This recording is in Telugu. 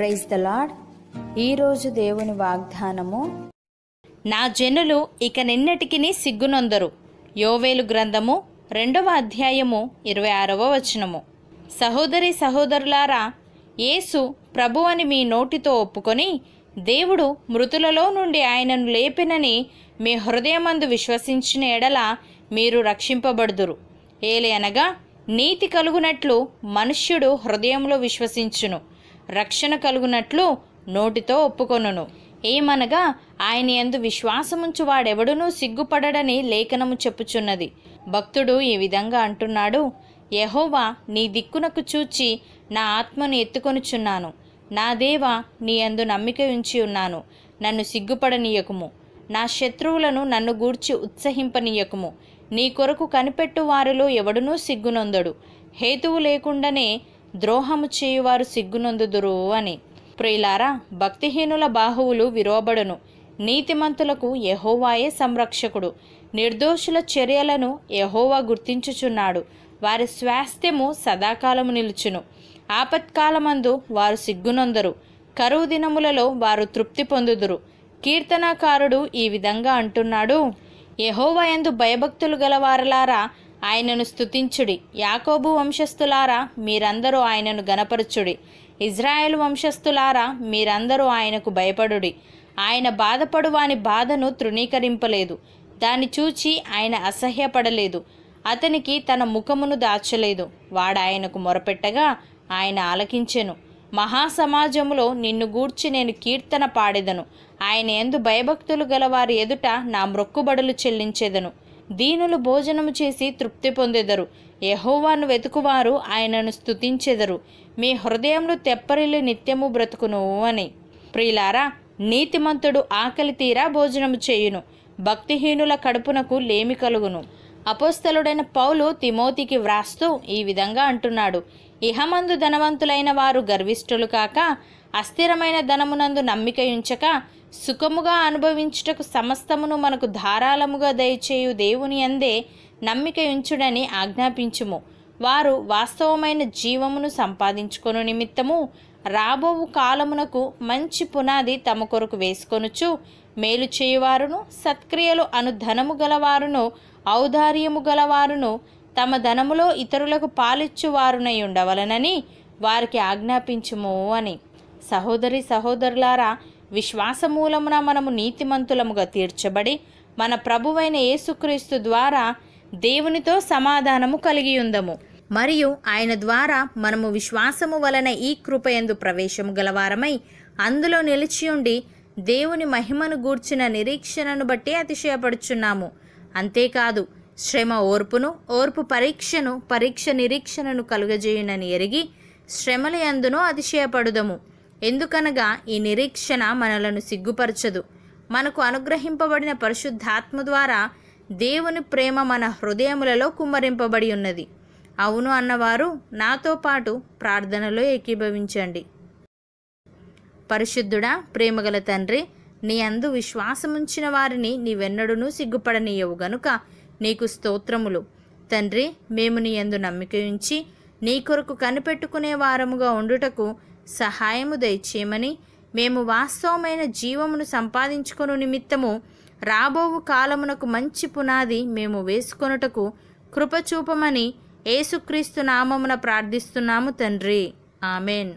ప్రైజ్ ద లాడ్ ఈరోజు దేవుని వాగ్దానము నా జనులు ఇక నిన్నటికి సిగ్గునొందరు యోవేలు గ్రంథము రెండవ అధ్యాయము ఇరవై ఆరవ వచనము సహోదరి సహోదరులారా యేసు ప్రభు అని మీ నోటితో ఒప్పుకొని దేవుడు మృతులలో నుండి ఆయనను లేపినని మీ హృదయమందు విశ్వసించిన ఎడల మీరు రక్షింపబడుదురు ఏలే అనగా నీతి కలుగునట్లు మనుష్యుడు హృదయంలో విశ్వసించును రక్షణ కలుగునట్లు నోటితో ఒప్పుకొనును ఏమనగా ఆయన ఎందు విశ్వాసముంచు వాడెవడునూ సిగ్గుపడడని లేఖనము చెప్పుచున్నది భక్తుడు ఈ విధంగా అంటున్నాడు యహోవా నీ దిక్కునకు చూచి నా ఆత్మను ఎత్తుకొనుచున్నాను నా దేవ నీ అందు నమ్మిక ఉంచి ఉన్నాను నన్ను సిగ్గుపడనీయకుము నా శత్రువులను నన్ను గూర్చి ఉత్సహింపనీయకుము నీ కొరకు కనిపెట్టు వారిలో ఎవడునూ సిగ్గునొందడు హేతువు లేకుండానే ద్రోహము చేయువారు సిగ్గునందుదురు అని ప్రియులారా భక్తిహీనుల బాహువులు విరోబడును నీతిమంతులకు యహోవాయే సంరక్షకుడు నిర్దోషుల చర్యలను యహోవా గుర్తించుచున్నాడు వారి స్వాస్థ్యము సదాకాలము నిలుచును ఆపత్కాలమందు వారు సిగ్గునొందరు కరువు దినములలో వారు తృప్తి పొందుదురు కీర్తనాకారుడు ఈ విధంగా అంటున్నాడు ఎందు భయభక్తులు గలవారలారా ఆయనను స్థుతించుడి యాకోబు వంశస్థులారా మీరందరూ ఆయనను గనపరచుడి ఇజ్రాయెల్ వంశస్థులారా మీరందరూ ఆయనకు భయపడుడి ఆయన బాధపడు వాని బాధను తృణీకరింపలేదు దాన్ని చూచి ఆయన అసహ్యపడలేదు అతనికి తన ముఖమును దాచలేదు వాడాయనకు మొరపెట్టగా ఆయన ఆలకించెను మహాసమాజములో నిన్ను గూర్చి నేను కీర్తన పాడెదను ఆయన ఎందు భయభక్తులు గలవారి ఎదుట నా మ్రొక్కుబడులు చెల్లించేదను దీనులు భోజనము చేసి తృప్తి పొందెదరు యహోవాను వెతుకువారు ఆయనను స్థుతించెదరు మీ హృదయంలో తెప్పరిల్లి నిత్యము బ్రతుకును అని ప్రియులారా నీతిమంతుడు ఆకలి తీరా భోజనము చేయును భక్తిహీనుల కడుపునకు లేమి కలుగును అపోస్తలుడైన పౌలు తిమోతికి వ్రాస్తూ ఈ విధంగా అంటున్నాడు ఇహమందు ధనవంతులైన వారు గర్విష్ఠులు కాక అస్థిరమైన ధనమునందు నమ్మిక ఉంచక సుఖముగా అనుభవించుటకు సమస్తమును మనకు ధారాళముగా దయచేయు దేవుని అందే నమ్మిక ఉంచుడని ఆజ్ఞాపించుము వారు వాస్తవమైన జీవమును సంపాదించుకొను నిమిత్తము రాబోవు కాలమునకు మంచి పునాది తమ కొరకు వేసుకొనుచు మేలు చేయువారును సత్క్రియలు అను ధనము గలవారును ఔదార్యము గలవారును తమ ధనములో ఇతరులకు పాలిచ్చువారునై ఉండవలనని వారికి ఆజ్ఞాపించుము అని సహోదరి సహోదరులారా విశ్వాసమూలమున మనము నీతిమంతులముగా తీర్చబడి మన ప్రభువైన యేసుక్రీస్తు ద్వారా దేవునితో సమాధానము కలిగి ఉందము మరియు ఆయన ద్వారా మనము విశ్వాసము వలన ఈ కృపయందు ప్రవేశము గలవారమై అందులో నిలిచి ఉండి దేవుని మహిమను గూర్చిన నిరీక్షణను బట్టి అతిశయపడుచున్నాము అంతేకాదు శ్రమ ఓర్పును ఓర్పు పరీక్షను పరీక్ష నిరీక్షణను కలుగజేయునని ఎరిగి శ్రమల యందునూ అతిశయపడుదము ఎందుకనగా ఈ నిరీక్షణ మనలను సిగ్గుపరచదు మనకు అనుగ్రహింపబడిన పరిశుద్ధాత్మ ద్వారా దేవుని ప్రేమ మన హృదయములలో కుమ్మరింపబడి ఉన్నది అవును అన్నవారు నాతో పాటు ప్రార్థనలో ఏకీభవించండి పరిశుద్ధుడా ప్రేమగల తండ్రి నీ అందు విశ్వాసముంచిన వారిని నీ వెన్నడునూ సిగ్గుపడనీయవు గనుక నీకు స్తోత్రములు తండ్రి మేము నీ ఎందు నమ్మిక ఉంచి నీ కొరకు కనిపెట్టుకునే వారముగా ఉండుటకు సహాయము దయచేయమని మేము వాస్తవమైన జీవమును సంపాదించుకుని నిమిత్తము రాబోవు కాలమునకు మంచి పునాది మేము వేసుకొనుటకు కృపచూపమని ఏసుక్రీస్తు నామమున ప్రార్థిస్తున్నాము తండ్రి ఆమెన్